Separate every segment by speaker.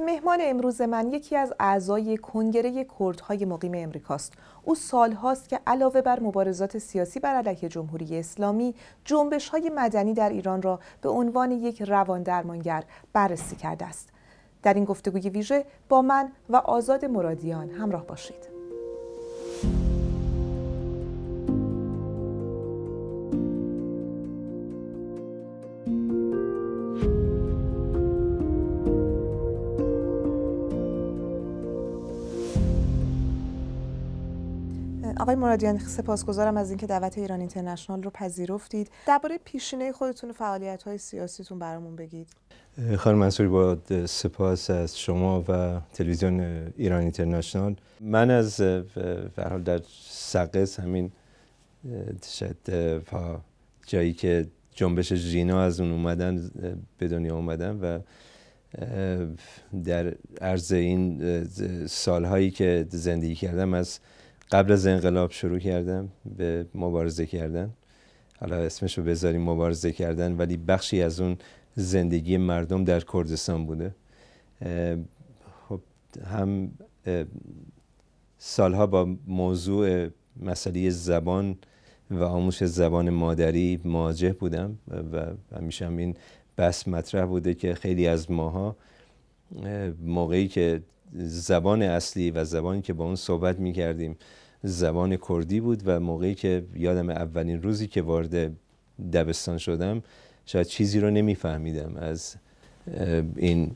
Speaker 1: مهمان امروز من یکی از اعضای کنگره کردهای مقیم امریکاست. او هاست که علاوه بر مبارزات سیاسی بر علیه جمهوری اسلامی، جنبش های مدنی در ایران را به عنوان یک روان درمانگر بررسی کرده است. در این گفتگوی ویژه با من و آزاد مرادیان همراه باشید. مرادیان سپاسگزارم از اینکه دعوت ایران اینترنشنال رو پذیرفتید درباره پیشینه خودتون و فعالیت های سیاسیتون برامون بگید
Speaker 2: خانم منصوری با سپاس از شما و تلویزیون ایران اینترنشنال من از حال در سقز همین پا جایی که جنبش ژینا از اون اومدن به دنیا اومدن و در عرض این سالهایی که زندگی کردم از قبل از انقلاب شروع کردم به مبارزه کردن حالا اسمش رو بذاریم مبارزه کردن ولی بخشی از اون زندگی مردم در کردستان بوده خب هم سالها با موضوع مسئله زبان و آموزش زبان مادری مواجه بودم و همیشه هم این بس مطرح بوده که خیلی از ماها موقعی که زبان اصلی و زبانی که با اون صحبت می کردیم زبان کردی بود و موقعی که یادم اولین روزی که وارد دبستان شدم شاید چیزی رو نمیفهمیدم از این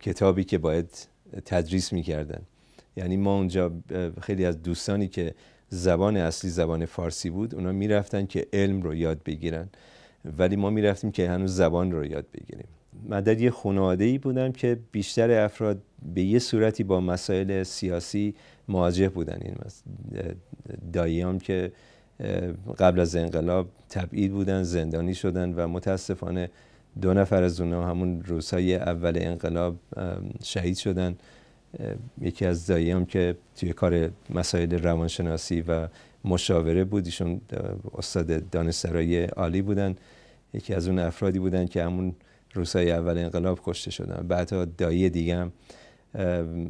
Speaker 2: کتابی که باید تدریس میکردن یعنی ما اونجا خیلی از دوستانی که زبان اصلی زبان فارسی بود اونا میرفتن که علم رو یاد بگیرن ولی ما میرفتیم که هنوز زبان رو یاد بگیریم مدد یه خانواده ای بودم که بیشتر افراد به یه صورتی با مسائل سیاسی مواجه بودن این یعنی داییام که قبل از انقلاب تبعید بودن زندانی شدن و متاسفانه دو نفر از اونها همون روزهای اول انقلاب شهید شدن یکی از داییام که توی کار مسائل روانشناسی و مشاوره بود ایشون استاد دانشسرای عالی بودن یکی از اون افرادی بودن که همون روسای اول انقلاب کشته شدن بعدا دایی دیگم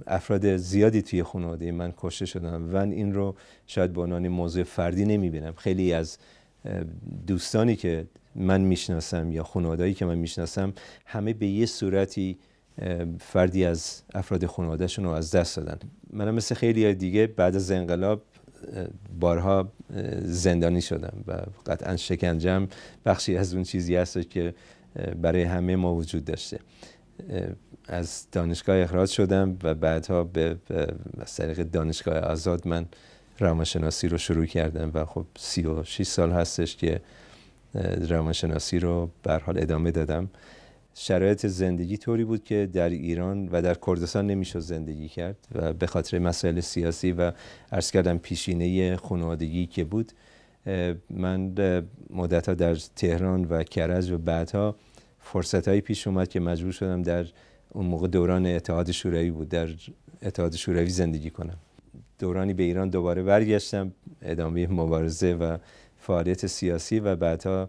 Speaker 2: افراد زیادی توی خانواده من کشته شدن و این رو شاید به عنوان موضوع فردی نمیبینم خیلی از دوستانی که من میشناسم یا خانوادهایی که من میشناسم همه به یه صورتی فردی از افراد خانوادهشون رو از دست دادن منم مثل خیلی دیگه بعد از انقلاب بارها زندانی شدم و قطعا شکنجم بخشی از اون چیزی هست که برای همه ما وجود داشته از دانشگاه اخراج شدم و بعدها به از طریق دانشگاه آزاد من روانشناسی رو شروع کردم و خب 36 سال هستش که روانشناسی رو به حال ادامه دادم شرایط زندگی طوری بود که در ایران و در کردستان نمیشد زندگی کرد و به خاطر مسائل سیاسی و عرض کردم پیشینه خانوادگی که بود من مدت ها در تهران و کرج و بعدها فرصت هایی پیش اومد که مجبور شدم در اون موقع دوران اتحاد شوروی بود در اتحاد شوروی زندگی کنم دورانی به ایران دوباره برگشتم ادامه مبارزه و فعالیت سیاسی و بعدها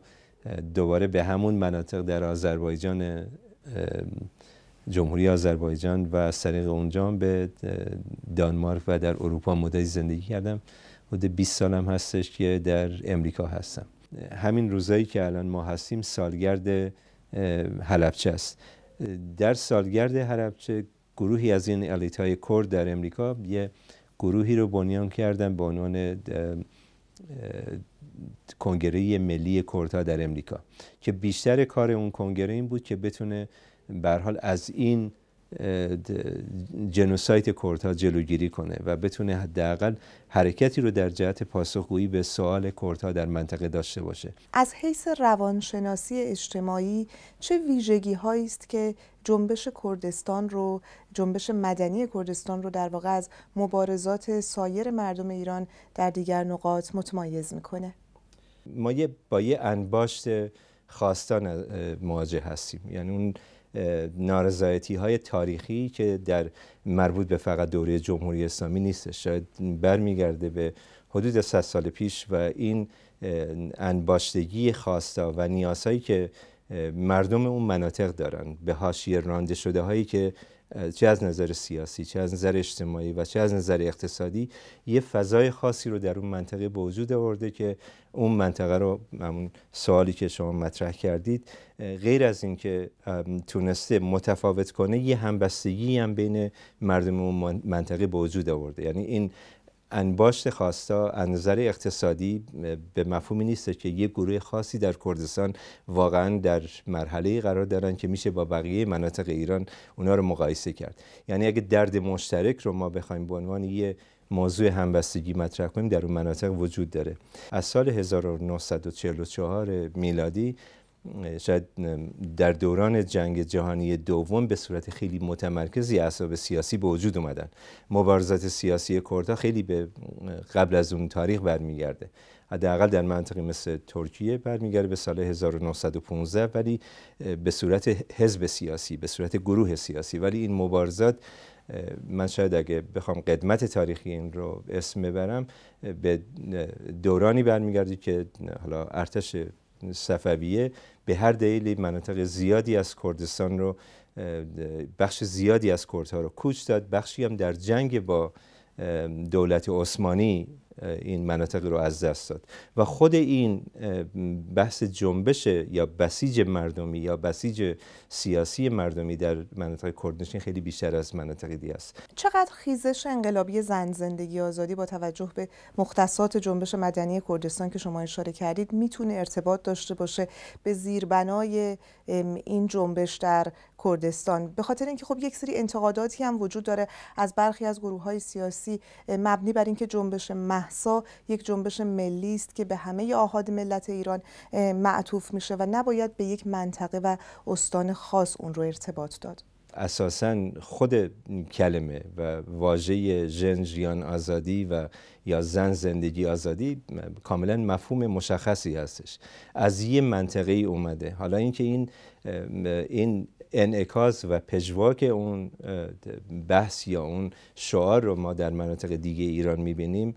Speaker 2: دوباره به همون مناطق در آذربایجان جمهوری آذربایجان و از طریق اونجا به دانمارک و در اروپا مدتی زندگی کردم حدود 20 سالم هستش که در امریکا هستم همین روزایی که الان ما هستیم سالگرد حلبچه است در سالگرد حلبچه گروهی از این الیت های کرد در امریکا یه گروهی رو بنیان کردن به عنوان کنگره ملی کردها در امریکا که بیشتر کار اون کنگره این بود که بتونه به حال از این جنوسایت کردها جلوگیری کنه و بتونه حداقل حرکتی رو در جهت پاسخگویی به سوال کردها در منطقه داشته باشه
Speaker 1: از حیث روانشناسی اجتماعی چه ویژگی هایی است که جنبش کردستان رو جنبش مدنی کردستان رو در واقع از مبارزات سایر مردم ایران در دیگر نقاط متمایز میکنه
Speaker 2: ما با یه انباشت خواستان مواجه هستیم یعنی اون نارضایتی های تاریخی که در مربوط به فقط دوره جمهوری اسلامی نیست شاید برمیگرده به حدود 100 سال پیش و این انباشتگی خواستا و نیازهایی که مردم اون مناطق دارن به هاشیر رانده شده هایی که چه از نظر سیاسی چه از نظر اجتماعی و چه از نظر اقتصادی یه فضای خاصی رو در اون منطقه به وجود آورده که اون منطقه رو همون سوالی که شما مطرح کردید غیر از اینکه تونسته متفاوت کنه یه همبستگی هم بین مردم اون منطقه به وجود آورده یعنی این انباشت خواستا از نظر اقتصادی به مفهومی نیست که یک گروه خاصی در کردستان واقعا در مرحله قرار دارن که میشه با بقیه مناطق ایران اونا رو مقایسه کرد یعنی اگه درد مشترک رو ما بخوایم به عنوان یه موضوع همبستگی مطرح کنیم در اون مناطق وجود داره از سال 1944 میلادی شاید در دوران جنگ جهانی دوم به صورت خیلی متمرکزی احزاب سیاسی به وجود اومدن مبارزات سیاسی کردها خیلی به قبل از اون تاریخ برمیگرده حداقل در منطقه مثل ترکیه برمیگرده به سال 1915 ولی به صورت حزب سیاسی به صورت گروه سیاسی ولی این مبارزات من شاید اگه بخوام قدمت تاریخی این رو اسم ببرم به دورانی برمیگردی که حالا ارتش صفویه به هر دلیلی مناطق زیادی از کردستان رو بخش زیادی از کردها رو کوچ داد بخشی هم در جنگ با دولت عثمانی این مناطق رو از دست داد و خود این بحث جنبش یا بسیج مردمی یا بسیج سیاسی مردمی در مناطق کردنشین خیلی بیشتر از مناطق دیگه است
Speaker 1: چقدر خیزش انقلابی زن زندگی آزادی با توجه به مختصات جنبش مدنی کردستان که شما اشاره کردید میتونه ارتباط داشته باشه به زیربنای این جنبش در کردستان به خاطر اینکه خب یک سری انتقاداتی هم وجود داره از برخی از گروه سیاسی مبنی بر اینکه جنبش محسا یک جنبش ملی است که به همه آهاد ملت ایران معطوف میشه و نباید به یک منطقه و استان خاص اون رو ارتباط داد
Speaker 2: اساسا خود کلمه و واژه ژن ژیان آزادی و یا زن زندگی آزادی کاملا مفهوم مشخصی هستش از یه منطقه ای اومده حالا اینکه این این انعکاس و پژواک اون بحث یا اون شعار رو ما در مناطق دیگه ایران میبینیم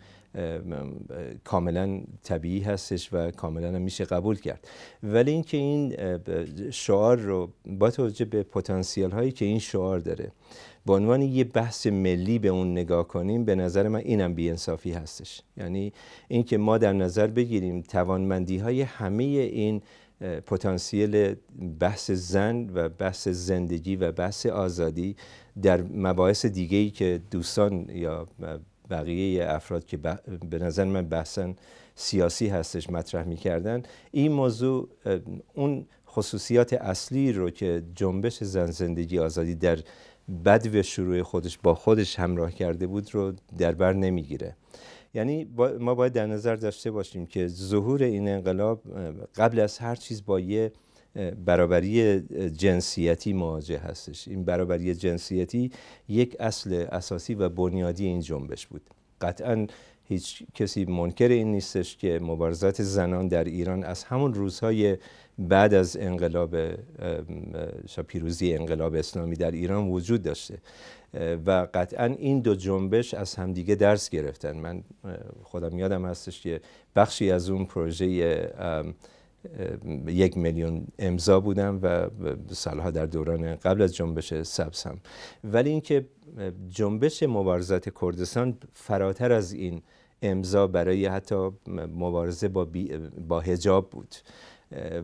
Speaker 2: کاملا طبیعی هستش و کاملا هم میشه قبول کرد ولی اینکه این شعار رو با توجه به پتانسیل هایی که این شعار داره به عنوان یه بحث ملی به اون نگاه کنیم به نظر من اینم بیانصافی هستش یعنی اینکه ما در نظر بگیریم توانمندی های همه این پتانسیل بحث زن و بحث زندگی و بحث آزادی در مباحث دیگه‌ای که دوستان یا بقیه افراد که به نظر من بحثا سیاسی هستش مطرح میکردن این موضوع اون خصوصیات اصلی رو که جنبش زن زندگی آزادی در بد و شروع خودش با خودش همراه کرده بود رو در بر نمیگیره یعنی ما باید در نظر داشته باشیم که ظهور این انقلاب قبل از هر چیز با یه برابری جنسیتی مواجه هستش این برابری جنسیتی یک اصل اساسی و بنیادی این جنبش بود قطعا هیچ کسی منکر این نیستش که مبارزات زنان در ایران از همون روزهای بعد از انقلاب پیروزی انقلاب اسلامی در ایران وجود داشته و قطعا این دو جنبش از همدیگه درس گرفتن من خودم یادم هستش که بخشی از اون پروژه یک میلیون امضا بودم و سالها در دوران قبل از جنبش سبز هم ولی اینکه جنبش مبارزات کردستان فراتر از این امضا برای حتی مبارزه با, با هجاب بود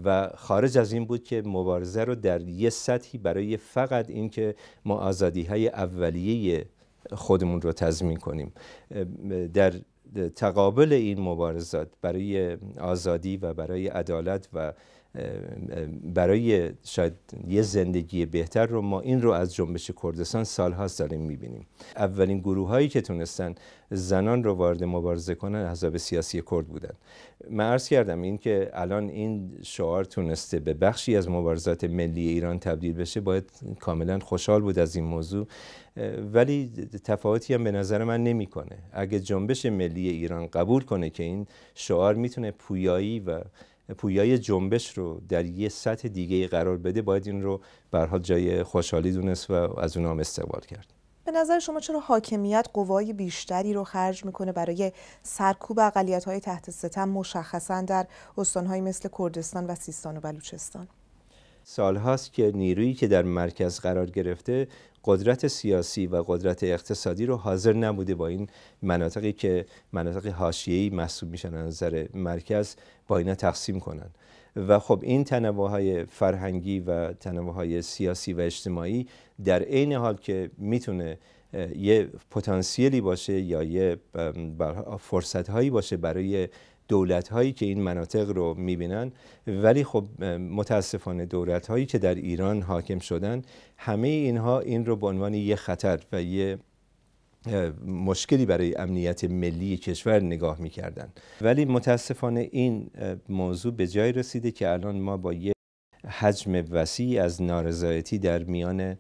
Speaker 2: و خارج از این بود که مبارزه رو در یه سطحی برای فقط اینکه ما آزادی های اولیه خودمون رو تضمین کنیم در تقابل این مبارزات برای آزادی و برای عدالت و برای شاید یه زندگی بهتر رو ما این رو از جنبش کردستان هاست داریم میبینیم اولین گروه هایی که تونستن زنان رو وارد مبارزه کنن احزاب سیاسی کرد بودن من عرض کردم این که الان این شعار تونسته به بخشی از مبارزات ملی ایران تبدیل بشه باید کاملا خوشحال بود از این موضوع ولی تفاوتی هم به نظر من نمیکنه اگه جنبش ملی ایران قبول کنه که این شعار میتونه پویایی و پویای جنبش رو در یه سطح دیگه قرار بده باید این رو به جای خوشحالی دونست و از اون هم استقبال کرد
Speaker 1: به نظر شما چرا حاکمیت قوای بیشتری رو خرج میکنه برای سرکوب های تحت ستم مشخصا در استانهایی مثل کردستان و سیستان و بلوچستان
Speaker 2: سالهاست که نیرویی که در مرکز قرار گرفته قدرت سیاسی و قدرت اقتصادی رو حاضر نبوده با این مناطقی که مناطق حاشیه‌ای محسوب میشن از نظر مرکز با اینا تقسیم کنن و خب این تنوع های فرهنگی و تنوع سیاسی و اجتماعی در عین حال که میتونه یه پتانسیلی باشه یا یه فرصت هایی باشه برای دولت هایی که این مناطق رو میبینن ولی خب متاسفانه دولت هایی که در ایران حاکم شدن همه اینها این رو به عنوان یه خطر و یه مشکلی برای امنیت ملی کشور نگاه کردن ولی متاسفانه این موضوع به جای رسیده که الان ما با یه حجم وسیع از نارضایتی در میان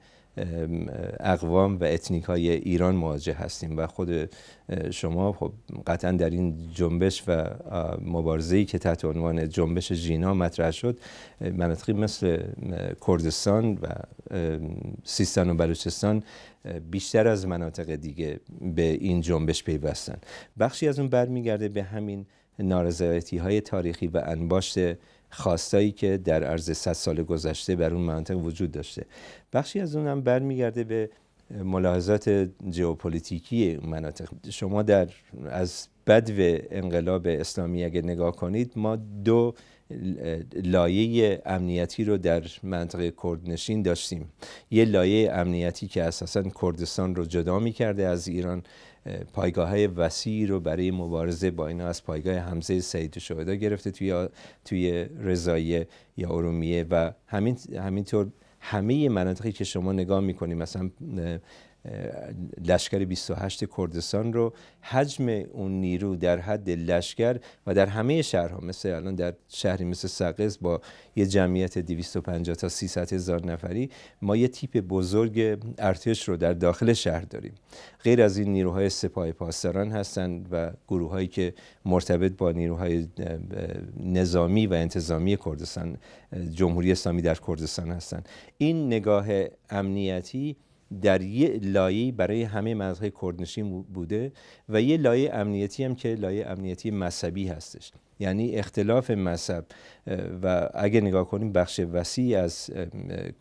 Speaker 2: اقوام و اتنیک های ایران مواجه هستیم و خود شما خب قطعا در این جنبش و ای که تحت عنوان جنبش ژینا مطرح شد مناطقی مثل کردستان و سیستان و بلوچستان بیشتر از مناطق دیگه به این جنبش پیوستن بخشی از اون برمیگرده به همین نارضایتی های تاریخی و انباشت خواستایی که در عرض 100 سال گذشته بر اون منطقه وجود داشته بخشی از اونم برمیگرده به ملاحظات ژئوپلیتیکی مناطق شما در از بدو انقلاب اسلامی اگه نگاه کنید ما دو لایه امنیتی رو در منطقه کردنشین داشتیم یه لایه امنیتی که اساسا کردستان رو جدا می کرده از ایران پایگاه های وسیع رو برای مبارزه با اینا از پایگاه حمزه سید شهدا گرفته توی توی رضایه یا ارومیه و همین همینطور همه مناطقی که شما نگاه میکنیم مثلا لشکر 28 کردستان رو حجم اون نیرو در حد لشکر و در همه شهرها مثل الان در شهری مثل سقز با یه جمعیت 250 تا 300 هزار نفری ما یه تیپ بزرگ ارتش رو در داخل شهر داریم غیر از این نیروهای سپاه پاسداران هستند و گروههایی که مرتبط با نیروهای نظامی و انتظامی کردستان جمهوری اسلامی در کردستان هستند این نگاه امنیتی در یه لایه برای همه مذهب کردنشین بوده و یه لایه امنیتی هم که لایه امنیتی مذهبی هستش یعنی اختلاف مذهب و اگه نگاه کنیم بخش وسیعی از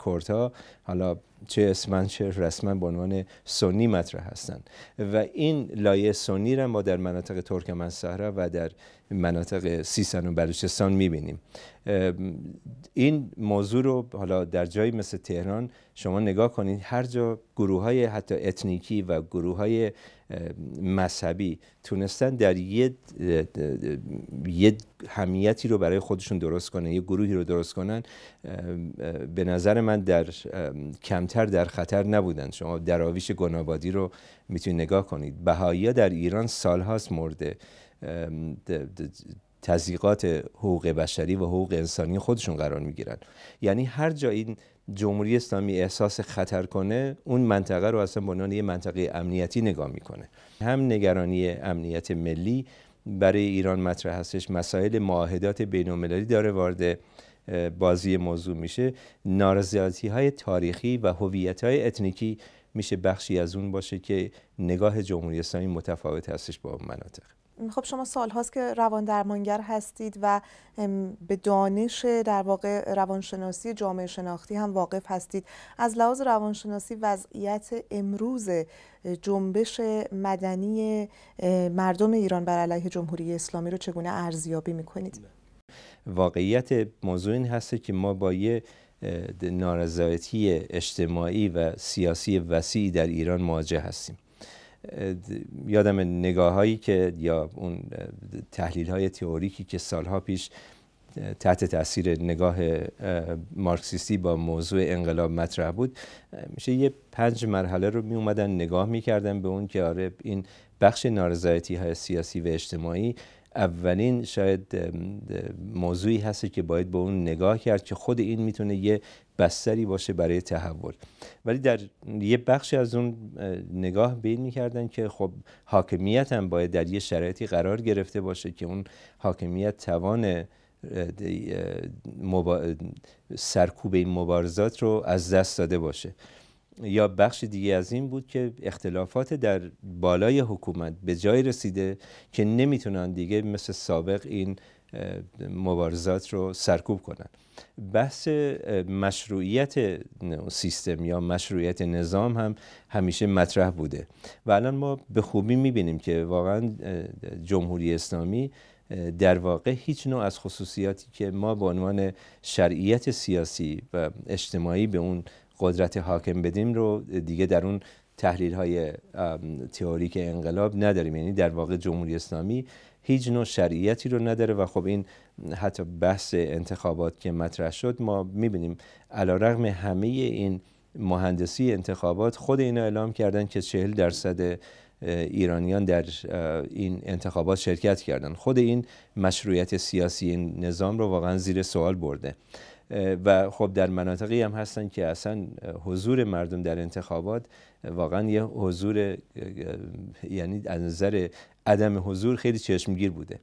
Speaker 2: کردها حالا چه اسمن چه رسما به عنوان سنی مطرح هستند و این لایه سنی را ما در مناطق ترکمن صحرا و در مناطق سیستان و بلوچستان میبینیم این موضوع رو حالا در جایی مثل تهران شما نگاه کنید هر جا گروه های حتی اتنیکی و گروه های مذهبی تونستن در یه, یه همیتی رو برای خودشون درست کنن یه گروهی رو درست کنن به نظر من در کمتر در خطر نبودن شما دراویش گنابادی رو میتونید نگاه کنید بهایی در ایران سالهاست مرده تزیقات حقوق بشری و حقوق انسانی خودشون قرار میگیرن یعنی هر جایی این جمهوری اسلامی احساس خطر کنه اون منطقه رو اصلا به عنوان یه منطقه امنیتی نگاه میکنه هم نگرانی امنیت ملی برای ایران مطرح هستش مسائل معاهدات المللی داره وارد بازی موضوع میشه نارضایتی های تاریخی و هویت های اتنیکی میشه بخشی از اون باشه که نگاه جمهوری اسلامی متفاوت هستش با مناطق
Speaker 1: خب شما سال هاست که روان درمانگر هستید و به دانش در واقع روانشناسی جامعه شناختی هم واقف هستید از لحاظ روانشناسی وضعیت امروز جنبش مدنی مردم ایران بر علیه جمهوری اسلامی رو چگونه ارزیابی میکنید؟
Speaker 2: واقعیت موضوع این هسته که ما با یه نارضایتی اجتماعی و سیاسی وسیعی در ایران مواجه هستیم یادم نگاه هایی که یا اون تحلیل های تئوریکی که سالها پیش تحت تاثیر نگاه مارکسیستی با موضوع انقلاب مطرح بود میشه یه پنج مرحله رو می اومدن نگاه میکردن به اون که آره این بخش نارضایتی های سیاسی و اجتماعی اولین شاید موضوعی هست که باید به با اون نگاه کرد که خود این میتونه یه بستری باشه برای تحول ولی در یه بخشی از اون نگاه به این میکردن که خب حاکمیت هم باید در یه شرایطی قرار گرفته باشه که اون حاکمیت توان سرکوب این مبارزات رو از دست داده باشه یا بخش دیگه از این بود که اختلافات در بالای حکومت به جای رسیده که نمیتونن دیگه مثل سابق این مبارزات رو سرکوب کنن بحث مشروعیت سیستم یا مشروعیت نظام هم همیشه مطرح بوده و الان ما به خوبی میبینیم که واقعا جمهوری اسلامی در واقع هیچ نوع از خصوصیاتی که ما به عنوان شرعیت سیاسی و اجتماعی به اون قدرت حاکم بدیم رو دیگه در اون تحلیل های تئوریک انقلاب نداریم یعنی در واقع جمهوری اسلامی هیچ نوع شریعتی رو نداره و خب این حتی بحث انتخابات که مطرح شد ما میبینیم علا رغم همه این مهندسی انتخابات خود اینا اعلام کردن که چهل درصد ایرانیان در این انتخابات شرکت کردن خود این مشروعیت سیاسی این نظام رو واقعا زیر سوال برده و خب در مناطقی هم هستن که اصلا حضور مردم در انتخابات واقعا یه حضور یعنی از نظر عدم حضور خیلی چشمگیر بوده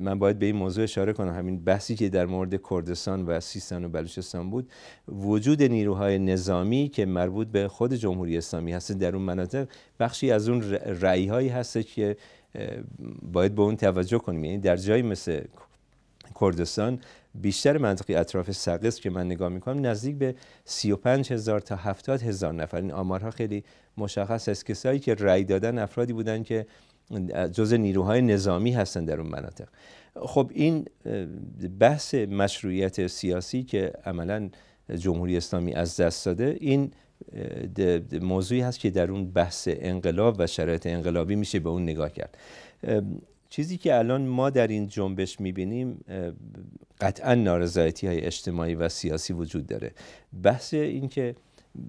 Speaker 2: من باید به این موضوع اشاره کنم همین بحثی که در مورد کردستان و سیستان و بلوچستان بود وجود نیروهای نظامی که مربوط به خود جمهوری اسلامی هست در اون مناطق بخشی از اون رأی هایی هست که باید به اون توجه کنیم یعنی در جایی مثل کردستان بیشتر منطقی اطراف سقز که من نگاه میکنم نزدیک به 35 هزار تا 70 هزار نفر این آمارها خیلی مشخص است کسایی که رأی دادن افرادی بودن که جز نیروهای نظامی هستند در اون مناطق خب این بحث مشروعیت سیاسی که عملا جمهوری اسلامی از دست داده این موضوعی هست که در اون بحث انقلاب و شرایط انقلابی میشه به اون نگاه کرد چیزی که الان ما در این جنبش میبینیم قطعا نارضایتی های اجتماعی و سیاسی وجود داره بحث این که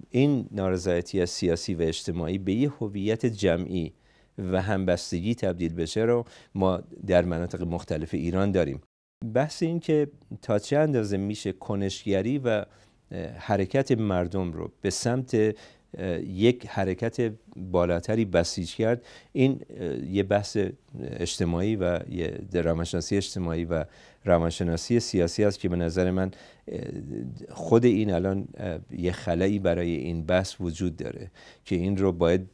Speaker 2: این نارضایتی سیاسی و اجتماعی به یه هویت جمعی و همبستگی تبدیل بشه رو ما در مناطق مختلف ایران داریم بحث این که تا چه اندازه میشه کنشگری و حرکت مردم رو به سمت یک حرکت بالاتری بسیج کرد این یه بحث اجتماعی و یه روانشناسی اجتماعی و روانشناسی سیاسی است که به نظر من خود این الان یه خلایی برای این بحث وجود داره که این رو باید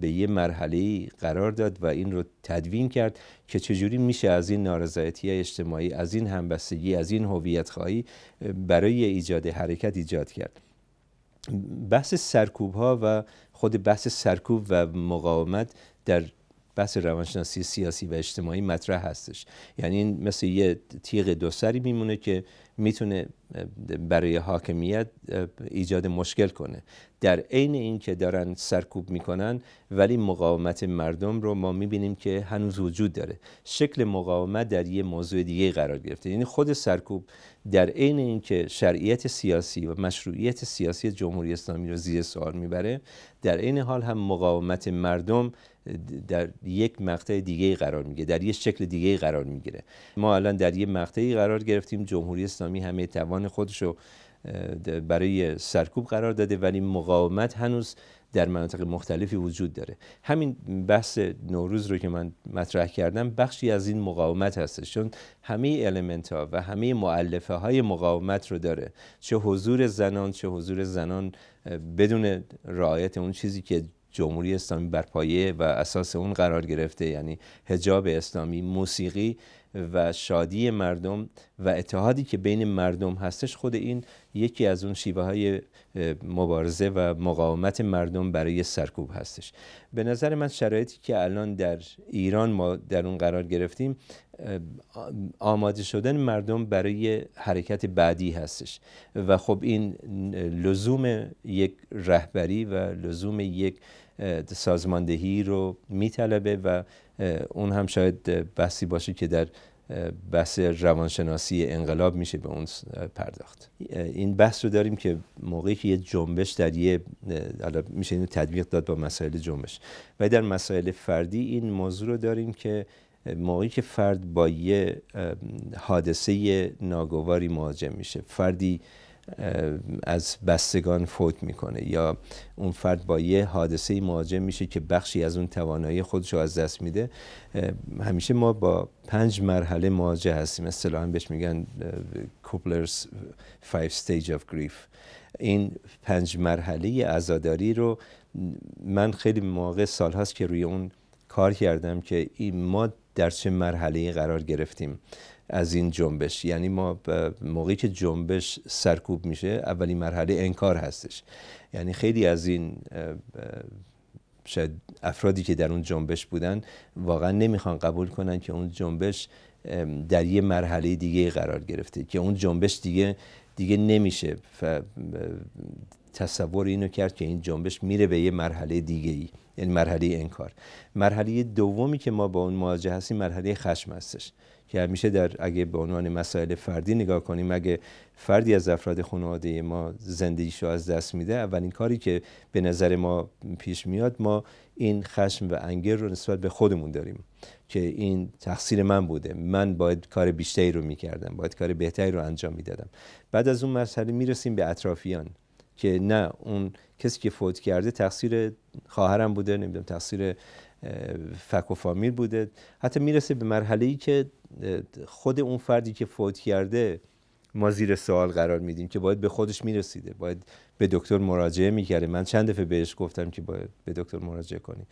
Speaker 2: به یه مرحله قرار داد و این رو تدوین کرد که چجوری میشه از این نارضایتی اجتماعی از این همبستگی از این هویت خواهی برای ایجاد حرکت ایجاد کرد بحث سرکوب ها و خود بحث سرکوب و مقاومت در بحث روانشناسی سیاسی و اجتماعی مطرح هستش یعنی این مثل یه تیغ دو سری میمونه که میتونه برای حاکمیت ایجاد مشکل کنه در عین اینکه دارن سرکوب میکنن ولی مقاومت مردم رو ما میبینیم که هنوز وجود داره شکل مقاومت در یه موضوع دیگه قرار گرفته یعنی خود سرکوب در عین اینکه شرعیت سیاسی و مشروعیت سیاسی جمهوری اسلامی رو زیر سوال میبره در عین حال هم مقاومت مردم در یک مقطع دیگه قرار میگیره در یک شکل دیگه قرار میگیره ما الان در یک مقطعی قرار گرفتیم جمهوری اسلامی همه توان خودش رو برای سرکوب قرار داده ولی مقاومت هنوز در مناطق مختلفی وجود داره همین بحث نوروز رو که من مطرح کردم بخشی از این مقاومت هستش چون همه المنت ها و همه معلفه های مقاومت رو داره چه حضور زنان چه حضور زنان بدون رعایت اون چیزی که جمهوری اسلامی بر پایه و اساس اون قرار گرفته یعنی هجاب اسلامی موسیقی و شادی مردم و اتحادی که بین مردم هستش خود این یکی از اون شیوه های مبارزه و مقاومت مردم برای سرکوب هستش به نظر من شرایطی که الان در ایران ما در اون قرار گرفتیم آماده شدن مردم برای حرکت بعدی هستش و خب این لزوم یک رهبری و لزوم یک سازماندهی رو میطلبه و اون هم شاید بحثی باشه که در بحث روانشناسی انقلاب میشه به اون پرداخت این بحث رو داریم که موقعی که یه جنبش در یه میشه اینو تدویق داد با مسائل جنبش و در مسائل فردی این موضوع رو داریم که موقعی که فرد با یه حادثه ناگواری مواجه میشه فردی از بستگان فوت میکنه یا اون فرد با یه حادثه مواجه میشه که بخشی از اون توانایی خودش رو از دست میده همیشه ما با پنج مرحله مواجه هستیم اصطلاحا بهش میگن کوپلرز 5 stage of گریف این پنج مرحله عزاداری رو من خیلی مواقع سال هست که روی اون کار کردم که ما در چه مرحله قرار گرفتیم از این جنبش یعنی ما موقعی که جنبش سرکوب میشه اولین مرحله انکار هستش یعنی خیلی از این شاید افرادی که در اون جنبش بودن واقعا نمیخوان قبول کنن که اون جنبش در یه مرحله دیگه قرار گرفته که اون جنبش دیگه دیگه نمیشه تصور اینو کرد که این جنبش میره به یه مرحله دیگه ای یعنی مرحله انکار مرحله دومی که ما با اون مواجه هستیم مرحله خشم هستش که همیشه در اگه به عنوان مسائل فردی نگاه کنیم اگه فردی از افراد خانواده ما زندگیش رو از دست میده اولین کاری که به نظر ما پیش میاد ما این خشم و انگر رو نسبت به خودمون داریم که این تقصیر من بوده من باید کار بیشتری رو میکردم باید کار بهتری رو انجام میدادم بعد از اون مرحله میرسیم به اطرافیان که نه اون کسی که فوت کرده تقصیر خواهرم بوده نمیدونم تقصیر فک و فامیل بوده حتی میرسه به مرحله ای که خود اون فردی که فوت کرده ما زیر سوال قرار میدیم که باید به خودش میرسیده باید به دکتر مراجعه میکرده من چند دفعه بهش گفتم که باید به دکتر مراجعه کنیم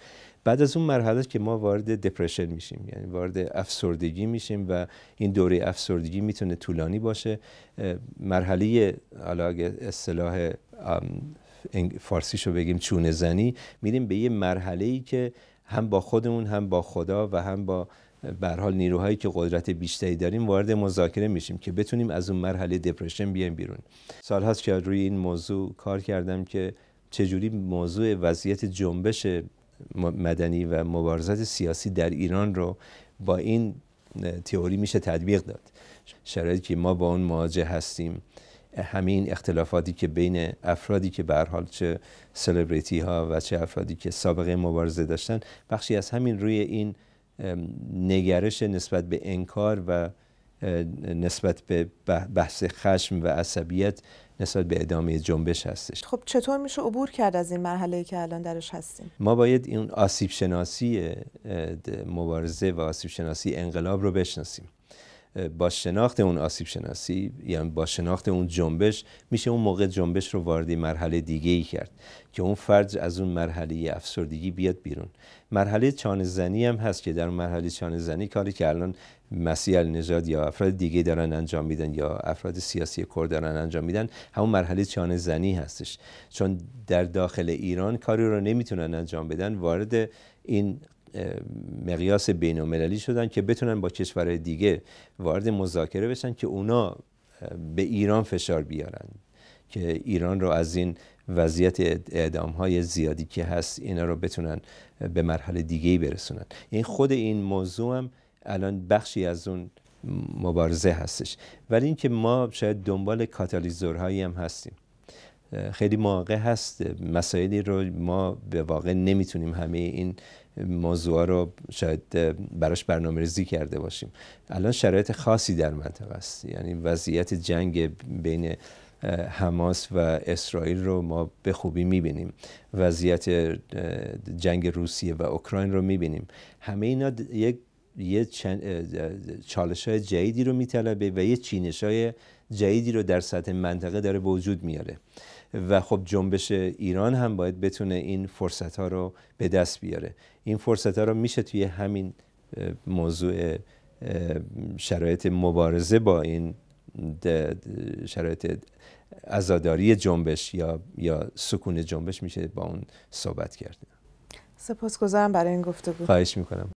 Speaker 2: بعد از اون مرحله که ما وارد دپرشن میشیم یعنی وارد افسردگی میشیم و این دوره افسردگی میتونه طولانی باشه مرحله حالا اصطلاح شو بگیم چونه زنی میریم به یه مرحله ای که هم با خودمون هم با خدا و هم با به حال نیروهایی که قدرت بیشتری داریم وارد مذاکره میشیم که بتونیم از اون مرحله دپرشن بیایم بیرون سال هاست که روی این موضوع کار کردم که چجوری موضوع وضعیت جنبش مدنی و مبارزت سیاسی در ایران رو با این تئوری میشه تطبیق داد شرایطی که ما با اون مواجه هستیم همین اختلافاتی که بین افرادی که به حال چه سلبریتی ها و چه افرادی که سابقه مبارزه داشتن بخشی از همین روی این نگرش نسبت به انکار و نسبت به بحث خشم و عصبیت نسبت به ادامه جنبش هستش
Speaker 1: خب چطور میشه عبور کرد از این مرحله که الان درش هستیم
Speaker 2: ما باید این آسیب شناسی مبارزه و آسیب شناسی انقلاب رو بشناسیم با شناخت اون آسیب شناسی یعنی با شناخت اون جنبش میشه اون موقع جنبش رو وارد مرحله دیگه ای کرد که اون فرد از اون مرحله افسردگی بیاد بیرون مرحله چانه زنی هم هست که در مرحله چانه زنی کاری که الان مسیح نژاد یا افراد دیگه دارن انجام میدن یا افراد سیاسی کرد دارن انجام میدن همون مرحله چانه زنی هستش چون در داخل ایران کاری رو نمیتونن انجام بدن وارد این مقیاس بین شدن که بتونن با کشورهای دیگه وارد مذاکره بشن که اونا به ایران فشار بیارن که ایران رو از این وضعیت اعدام های زیادی که هست اینا رو بتونن به مرحله دیگه برسونن این یعنی خود این موضوع هم الان بخشی از اون مبارزه هستش ولی اینکه ما شاید دنبال کاتالیزورهایی هم هستیم خیلی مواقع هست مسائلی رو ما به واقع نمیتونیم همه این موضوع رو شاید براش برنامه ریزی کرده باشیم الان شرایط خاصی در منطقه است یعنی وضعیت جنگ بین حماس و اسرائیل رو ما به خوبی میبینیم وضعیت جنگ روسیه و اوکراین رو میبینیم همه اینا یک چالش های جدیدی رو میطلبه و یه چینش های جدیدی رو در سطح منطقه داره به وجود میاره و خب جنبش ایران هم باید بتونه این فرصت ها رو به دست بیاره این فرصت ها رو میشه توی همین موضوع شرایط مبارزه با این شرایط ازاداری جنبش یا یا سکون جنبش میشه با اون صحبت کرد
Speaker 1: سپاسگزارم برای این گفتگو
Speaker 2: خواهش میکنم